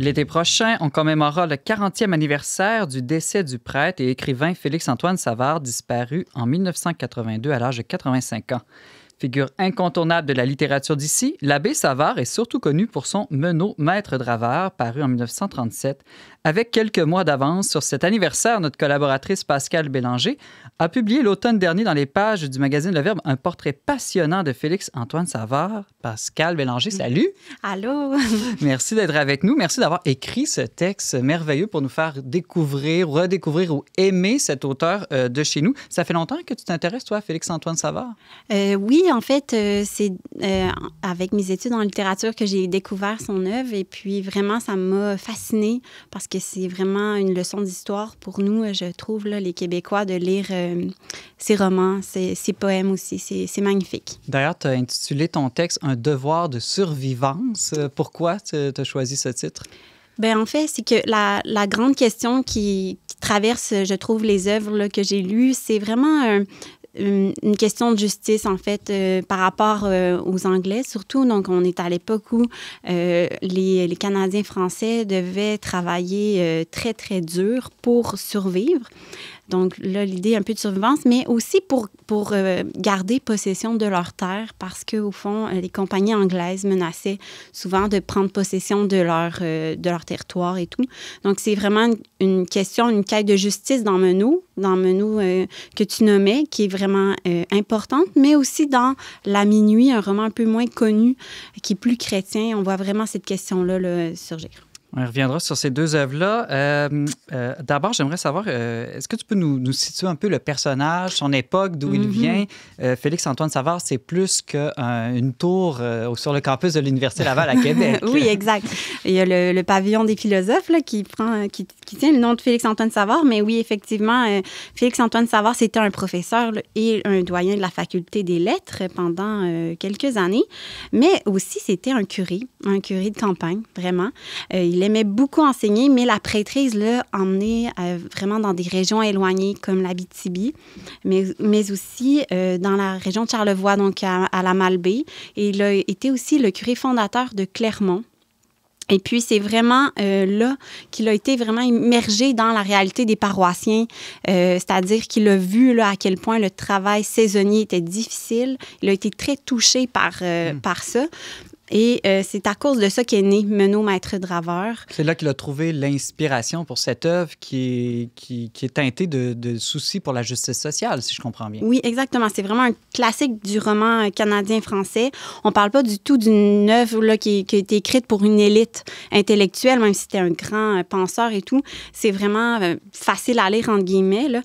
L'été prochain, on commémorera le 40e anniversaire du décès du prêtre et écrivain Félix-Antoine Savard, disparu en 1982 à l'âge de 85 ans. Figure incontournable de la littérature d'ici, l'abbé Savard est surtout connu pour son Menot Maître Dravard, paru en 1937. Avec quelques mois d'avance sur cet anniversaire, notre collaboratrice Pascale Bélanger a publié l'automne dernier dans les pages du magazine Le Verbe un portrait passionnant de Félix-Antoine Savard. Pascale Bélanger, salut! Allô! Merci d'être avec nous. Merci d'avoir écrit ce texte merveilleux pour nous faire découvrir, redécouvrir ou aimer cet auteur euh, de chez nous. Ça fait longtemps que tu t'intéresses, toi, à Félix-Antoine Savard? Euh, oui, en fait, euh, c'est euh, avec mes études en littérature que j'ai découvert son œuvre et puis vraiment, ça m'a fascinée parce que c'est vraiment une leçon d'histoire pour nous, euh, je trouve, les Québécois, de lire ses romans, ses, poèmes aussi. C'est magnifique. D'ailleurs, tu as intitulé ton texte Un devoir de survivance. Pourquoi tu as choisi ce titre? Bien, en fait, c'est que la, grande question qui, traverse, je trouve, les œuvres que j'ai lues, c'est vraiment un, une, question de justice, en fait, euh, par rapport euh, aux Anglais, surtout. Donc, on est à l'époque où euh, les, Canadiens français devaient travailler très, très dur pour survivre. Donc là, l'idée un peu de survivance, mais aussi pour, pour euh, garder possession de leurs terres parce qu'au fond, euh, les compagnies anglaises menaçaient souvent de prendre possession de leur, euh, de leur territoire et tout. Donc c'est vraiment une, question, une quête de justice dans Menou, dans Menou que tu nommais, qui est vraiment importante, mais aussi dans La Minuit, un roman un peu moins connu, qui est plus chrétien. On voit vraiment cette question-là là, surgir. On reviendra sur ces deux œuvres-là. Euh, euh, d'abord, j'aimerais savoir, euh, est-ce que tu peux nous, situer un peu le personnage, son époque, d'où il mhm. vient? Félix-Antoine Savard, c'est plus qu'une tour sur le campus de l'Université Laval à Québec. oui, exact. Il y a le, pavillon des philosophes là, qui, prend, qui, tient le nom de Félix-Antoine Savard, mais oui, effectivement, Félix-Antoine Savard, c'était un professeur et un doyen de la faculté des lettres pendant quelques années, mais aussi c'était un curé, un curé de campagne, vraiment. il il aimait beaucoup enseigner, mais la prêtrise l'a emmené euh, vraiment dans des régions éloignées comme l'Abitibi, mais, mais aussi euh, dans la région de Charlevoix, donc à, la Malbaie. Et il a été aussi le curé fondateur de Clermont. Et puis, c'est vraiment euh, là qu'il a été vraiment immergé dans la réalité des paroissiens, c'est-à-dire qu'il a vu là, à quel point le travail saisonnier était difficile. Il a été très touché par, hmm. par ça. Et euh, c'est à cause de ça qu'est né Menot Maître Draveur. C'est là qu'il a trouvé l'inspiration pour cette œuvre qui est, qui, est teintée de, soucis pour la justice sociale, si je comprends bien. Oui, exactement. C'est vraiment un classique du roman canadien-français. On ne parle pas du tout d'une œuvre là, qui, a été écrite pour une élite intellectuelle, même si c'était un grand euh, penseur et tout. C'est vraiment euh, facile à lire, entre guillemets.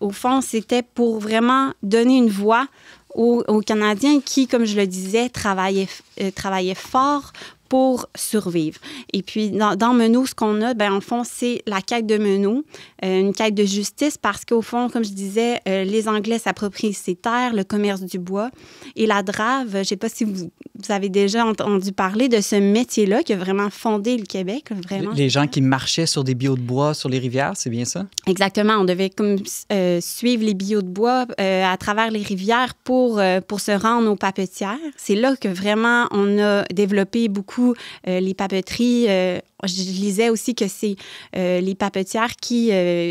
au fond, c'était pour vraiment donner une voix aux, Canadiens qui, comme je le disais, travaillaient, euh, travaillaient fort pour survivre. Et puis, dans, dans ce qu'on a, ben, en fond, c'est la quête de Menou, euh, une quête de justice, parce qu'au fond, comme je disais, euh, les Anglais s'approprient ces terres, le commerce du bois et la drave. Je ne sais pas si vous, avez déjà entendu parler de ce métier-là qui a vraiment fondé le Québec. Vraiment. Les gens qui marchaient sur des billots de bois sur les rivières, c'est bien ça? Exactement. On devait comme, euh, suivre les billots de bois à travers les rivières pour, pour se rendre aux papetières. C'est là que vraiment on a développé beaucoup euh, les papeteries. Euh, je lisais aussi que c'est euh, les papetières qui,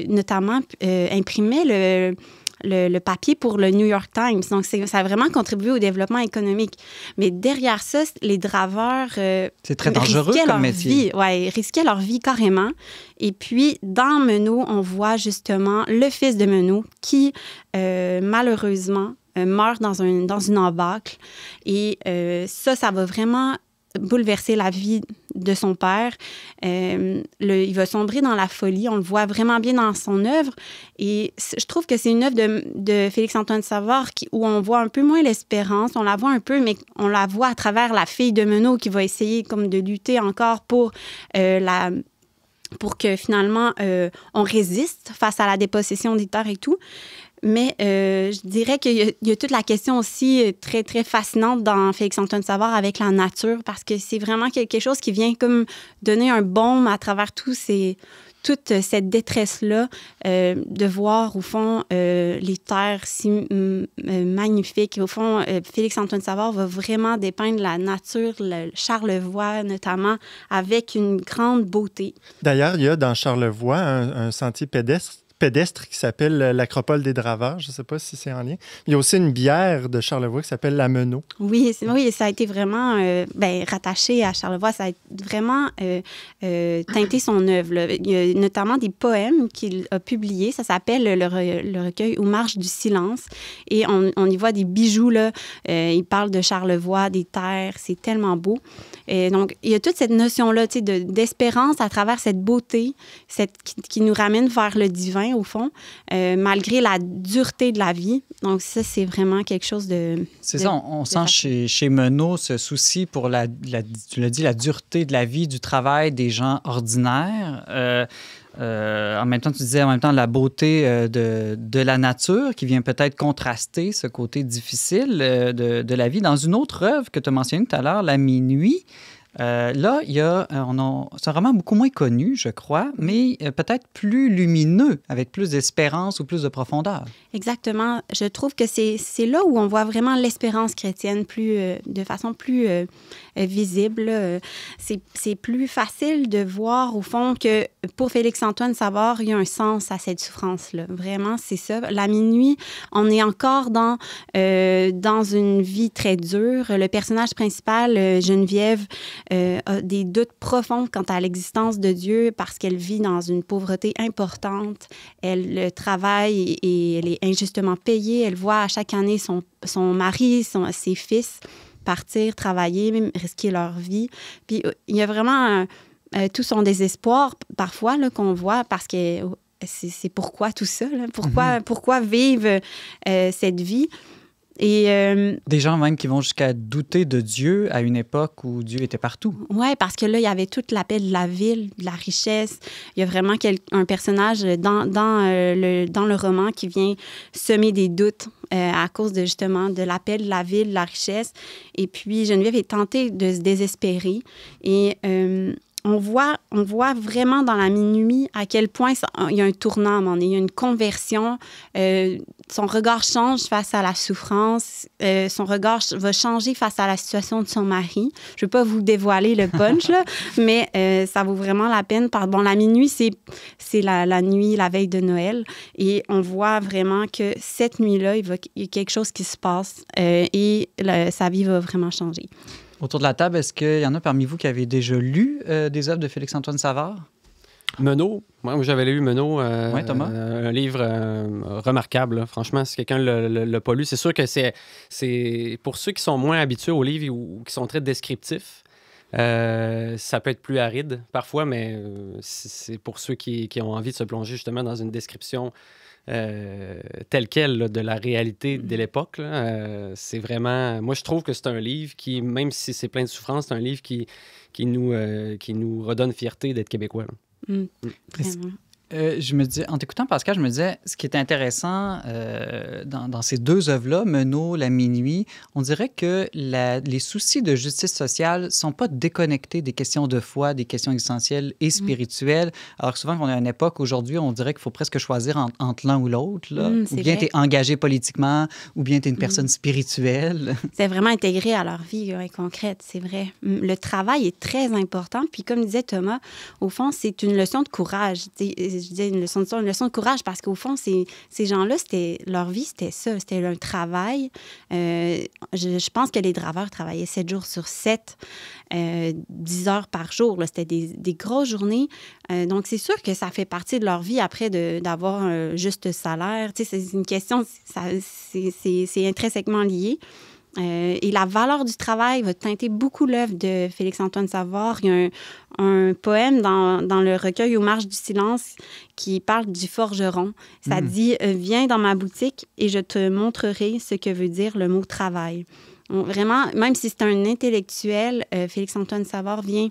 notamment, imprimaient le... papier pour le New York Times. Donc, ça a vraiment contribué au développement économique. Mais derrière ça, les draveurs. c'est très dangereux risquaient comme leur Vie, ouais, risquaient leur vie carrément. Et puis, dans Menot, on voit justement le fils de Menot qui, malheureusement, meurt dans, un, dans une embâcle. Et ça, ça va vraiment bouleverser la vie de son père. Euh, le, il va sombrer dans la folie. On le voit vraiment bien dans son œuvre. Et je trouve que c'est une œuvre de, de Félix-Antoine Savard qui, où on voit un peu moins l'espérance. On la voit un peu, mais on la voit à travers la fille de Menot qui va essayer comme de lutter encore pour euh, la pour que finalement euh, on résiste face à la dépossession des terres et tout. Mais euh, je dirais qu'il y, a toute la question aussi euh, très, très fascinante dans Félix-Antoine Savard avec la nature, parce que c'est vraiment quelque chose qui vient comme donner un baume à travers tout toute cette détresse-là, euh, de voir au fond les terres si magnifiques. Au fond, Félix-Antoine Savard va vraiment dépeindre la nature, Charlevoix notamment, avec une grande beauté. D'ailleurs, il y a dans Charlevoix un sentier pédestre pédestre qui s'appelle l'Acropole des Draveurs. Je ne sais pas si c'est en lien. Il y a aussi une bière de Charlevoix qui s'appelle la Menot. Oui, oui, ça a été vraiment euh, ben, rattaché à Charlevoix. Ça a vraiment euh, euh, teinté son œuvre. Il y a notamment des poèmes qu'il a publiés. Ça s'appelle le, recueil Aux Marche du silence. Et on, y voit des bijoux. Là. il parle de Charlevoix, des terres. C'est tellement beau. Et donc, il y a toute cette notion-là d'espérance à travers cette beauté cette, qui, nous ramène vers le divin, au fond, euh, malgré la dureté de la vie. Donc, ça, c'est vraiment quelque chose de. C'est ça, on, sent chez, chez Menot ce souci pour la, la tu dit, la dureté de la vie, du travail des gens ordinaires. Euh, euh, en même temps, tu disais en même temps la beauté euh, de, de, la nature qui vient peut-être contraster ce côté difficile euh, de, de, la vie. Dans une autre œuvre que tu as mentionnée tout à l'heure, La Minuit, euh, là, il y a, euh, c'est un beaucoup moins connu, je crois, mais euh, peut-être plus lumineux, avec plus d'espérance ou plus de profondeur. Exactement. Je trouve que c'est, là où on voit vraiment l'espérance chrétienne plus, de façon plus visible. C'est, plus facile de voir, au fond, que pour Félix-Antoine Savard, il y a un sens à cette souffrance-là. Vraiment, c'est ça. La minuit, on est encore dans, dans une vie très dure. Le personnage principal, Geneviève, euh, des doutes profonds quant à l'existence de Dieu parce qu'elle vit dans une pauvreté importante. Elle travaille et, elle est injustement payée. Elle voit à chaque année son, mari, ses fils partir, travailler, même risquer leur vie. Puis euh, il y a vraiment euh, tout son désespoir parfois qu'on voit parce que oh, c'est pourquoi tout ça, mm-hmm. Pourquoi, vivre cette vie. Et, euh, Des gens même qui vont jusqu'à douter de Dieu à une époque où Dieu était partout. Oui, parce que là, il y avait toute la paix de la ville, de la richesse. Il y a vraiment un personnage dans, euh, le, dans le roman qui vient semer des doutes euh, à cause de justement de la paix de la ville, de la richesse. Et puis, Geneviève est tentée de se désespérer. Et on voit, on voit vraiment dans la minuit à quel point il y a un tournant, il y a une conversion. Euh, son regard change face à la souffrance, euh, son regard va changer face à la situation de son mari. Je ne vais pas vous dévoiler le punch, mais euh, ça vaut vraiment la peine. Bon, la minuit, c'est, la, nuit, la veille de Noël, et on voit vraiment que cette nuit-là, il, y a quelque chose qui se passe et sa vie va vraiment changer. Autour de la table, est-ce qu'il y en a parmi vous qui avez déjà lu euh, des œuvres de Félix-Antoine Savard? Menot, moi j'avais lu Menot, euh, euh, un livre remarquable. Franchement, si quelqu'un ne l'a pas lu, c'est sûr que c'est, pour ceux qui sont moins habitués aux livres ou, qui sont très descriptifs, ça peut être plus aride parfois, mais c'est pour ceux qui, qui, ont envie de se plonger justement dans une description euh, tel telle quelle de la réalité de mhm. l'époque. Euh, c'est vraiment. Moi, je trouve que c'est un livre qui, même si c'est plein de souffrance, c'est un livre qui, qui, nous, euh, qui nous redonne fierté d'être québécois. Euh, je me dis, en t'écoutant, Pascal, je me disais, ce qui est intéressant euh, dans, ces deux œuvres-là, Menot, La Minuit, on dirait que les soucis de justice sociale ne sont pas déconnectés des questions de foi, des questions essentielles et mm. spirituelles. Alors souvent, on est à une époque, aujourd'hui, on dirait qu'il faut presque choisir entre l'un ou l'autre. Mm, ou bien tu es engagé politiquement, ou bien tu es une mm. personne spirituelle. C'est vraiment intégré à leur vie concrète, c'est vrai. Le travail est très important. Puis, comme disait Thomas, au fond, c'est une leçon de courage je disais une leçon de courage, parce qu'au fond, ces, ces gens-là, c'était leur vie, c'était ça, c'était un travail. Euh, je, pense que les draveurs travaillaient 7 jours sur 7, euh, 10 heures par jour. C'était des, des, grosses journées. Euh, donc, c'est sûr que ça fait partie de leur vie après d'avoir un juste salaire. Tu sais, c'est une question, c'est intrinsèquement lié. Euh, et la valeur du travail va teinter beaucoup l'œuvre de Félix-Antoine Savard. Il y a un, poème dans, dans, le recueil Aux marges du silence qui parle du forgeron. Ça hmm. dit euh, Viens dans ma boutique et je te montrerai ce que veut dire le mot travail. vraiment, même si c'est un intellectuel, euh, Félix-Antoine Savard vient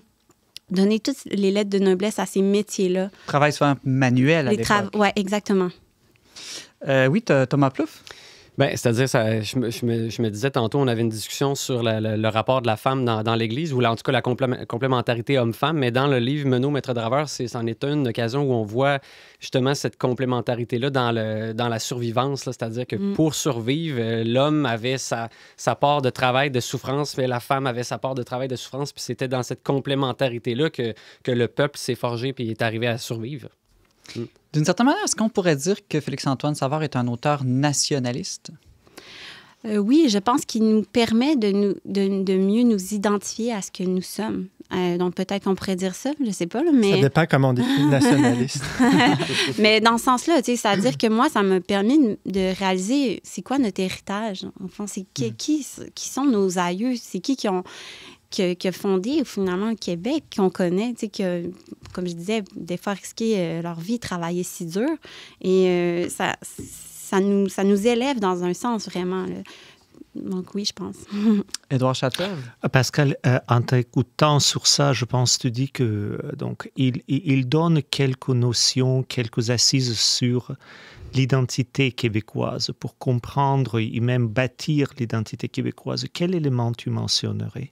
donner toutes les lettres de noblesse à ces métiers-là. Travail soit manuel à l'époque. Oui, exactement. oui, Thomas Plouffe? Ben, c'est-à-dire, je me, je, je, me, disais tantôt, on avait une discussion sur le, rapport de la femme dans, l'Église, ou en tout cas la complémentarité homme-femme, mais dans le livre Menot, Maître Draveur, c'en est, une occasion où on voit justement cette complémentarité-là dans, le, dans la survivance, c'est-à-dire que mm. pour survivre, euh, l'homme avait sa, sa part de travail, de souffrance, mais la femme avait sa part de travail, de souffrance, puis c'était dans cette complémentarité-là que, que le peuple s'est forgé puis est arrivé à survivre. Mm. D'une certaine manière, est-ce qu'on pourrait dire que Félix-Antoine Savard est un auteur nationaliste? Euh, oui, je pense qu'il nous permet de, mieux nous identifier à ce que nous sommes. Euh, donc peut-être qu'on pourrait dire ça, je sais pas, mais... Ça dépend comment on définit nationaliste. mais dans ce sens-là, c'est-à-dire que moi, ça m'a permis de réaliser c'est quoi notre héritage. Enfin, c'est mm. qui, qui, sont nos aïeux, c'est qui qui ont que fondé finalement le Québec, qu'on connaît, tu sais, qui comme je disais, des fois risqué euh, leur vie, travailler si dur. Et euh, ça, ça, nous, ça nous élève dans un sens vraiment. Donc oui, je pense. Édouard Château. Euh, Pascal, en t'écoutant sur ça, je pense que tu dis que donc il, il donne quelques notions, quelques assises sur l'identité québécoise pour comprendre et même bâtir l'identité québécoise. Quel élément tu mentionnerais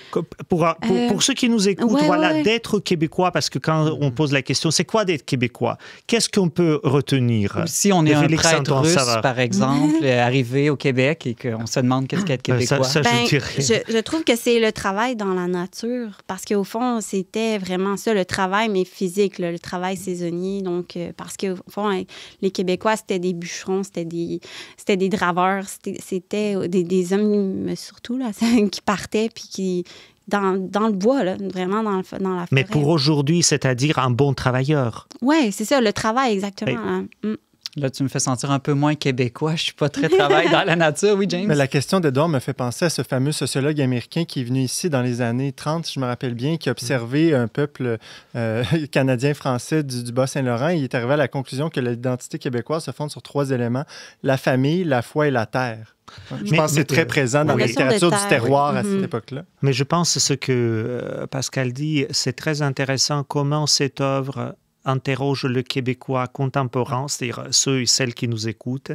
Euh, pour, pour, euh, ceux qui nous écoutent, voilà, d'être québécois, parce que quand on pose la question, c'est quoi d'être québécois Qu'est-ce qu'on peut retenir Si on est un prêtre russe, par exemple, euh, arrivé au Québec et qu'on se demande qu'est-ce qu'être ben, québécois. Ça, je, ben, je, je, trouve que c'est le travail dans la nature, parce qu'au fond, c'était vraiment ça, le travail, mais physique, le, travail saisonnier. Donc, parce qu'au fond, les Québécois, c'était des bûcherons, c'était des, des draveurs, c'était des, des hommes surtout, là, qui partaient, puis qui dans, le bois, vraiment dans, la forêt. Mais pour aujourd'hui, c'est-à-dire un bon travailleur. Oui, c'est ça, le travail, exactement. Hein. Mm. Là, tu me fais sentir un peu moins québécois. Je suis pas très travail dans la nature, oui, James. Mais la question d'Edouard me fait penser à ce fameux sociologue américain qui est venu ici dans les années 30, je me rappelle bien, qui a observé un peuple euh, canadien-français du, Bas-Saint-Laurent. Il est arrivé à la conclusion que l'identité québécoise se fonde sur trois éléments la famille, la foi et la terre. Je pense que c'est très présent dans la littérature du terroir à cette mhm. époque-là. Mais je pense ce que euh, Pascal dit, c'est très intéressant comment cette œuvre interroge le Québécois contemporain, c'est-à-dire ceux et celles qui nous écoutent,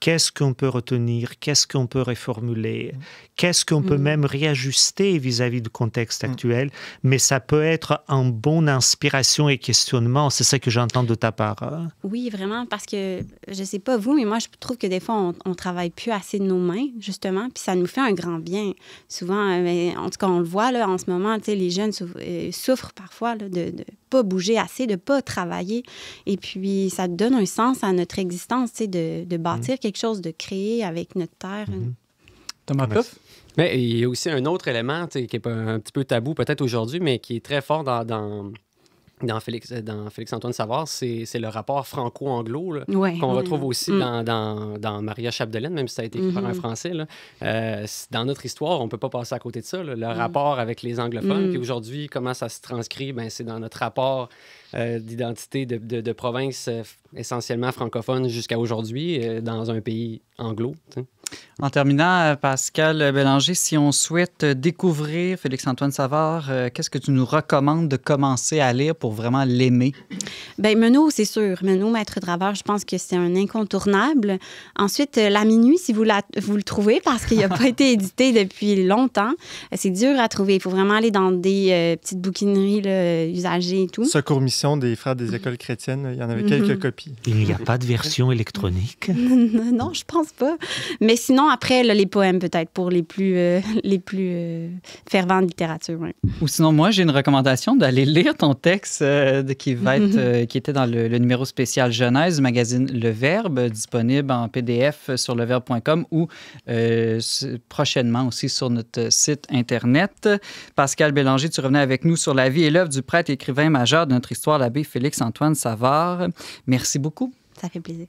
qu'est-ce qu'on peut retenir, qu'est-ce qu'on peut réformuler, mmh. qu'est-ce qu'on peut mmh. même réajuster vis-à-vis du contexte mmh. actuel, mais ça peut être un bon inspiration et questionnement, c'est ça que j'entends de ta part. Hein? Oui, vraiment, parce que je ne sais pas vous, mais moi je trouve que des fois on, ne travaille plus assez de nos mains, justement, puis ça nous fait un grand bien. Souvent, euh, en tout cas on le voit là, en ce moment, les jeunes euh, souffrent parfois de bouger assez, de pas travailler. Et puis, ça donne un sens à notre existence, de, de bâtir mhm. quelque chose, de créer avec notre terre. Mhm. Thomas Puff? Mais il y a aussi un autre élément qui est un petit peu tabou peut-être aujourd'hui, mais qui est très fort dans, dans dans Félix, euh, dans Félix Antoine Savard, c'est le rapport franco-anglo qu'on retrouve aussi mm. dans, Maria Chapdelaine, même si ça a été écrit par un mm-hmm. Français. Là. Euh, dans notre histoire, on ne peut pas passer à côté de ça, le mm. rapport avec les anglophones. Mm. Puis aujourd'hui, comment ça se transcrit? Ben, c'est dans notre rapport euh, d'identité de, province euh, essentiellement francophone jusqu'à aujourd'hui euh, dans un pays anglo. En terminant, Pascal Bélanger, si on souhaite découvrir Félix-Antoine Savard, qu'est-ce que tu nous recommandes de commencer à lire pour vraiment l'aimer? Ben, Menot, c'est sûr. Menot, Maître Draveur, je pense que c'est un incontournable. Ensuite, La Minuit, si vous, la, vous le trouvez, parce qu'il n'a pas été édité depuis longtemps. C'est dur à trouver. Il faut vraiment aller dans des petites bouquineries usagées et tout. Secours Mission des frères des écoles chrétiennes. Il y en avait quelques mhm. copies. Il n'y a pas de version électronique Non, je pense pas. Mais sinon, après, les poèmes peut-être pour les plus, euh, les plus euh, fervents de littérature. Ou sinon, moi, j'ai une recommandation d'aller lire ton texte euh, qui, va mhm. être, qui était dans le, numéro spécial Genèse, magazine Le Verbe, disponible en PDF sur leverbe.com ou prochainement aussi sur notre site Internet. Pascal Bélanger, tu revenais avec nous sur la vie et l'œuvre du prêtre écrivain majeur de notre histoire l'abbé Félix-Antoine Savard. Merci beaucoup. Ça fait plaisir.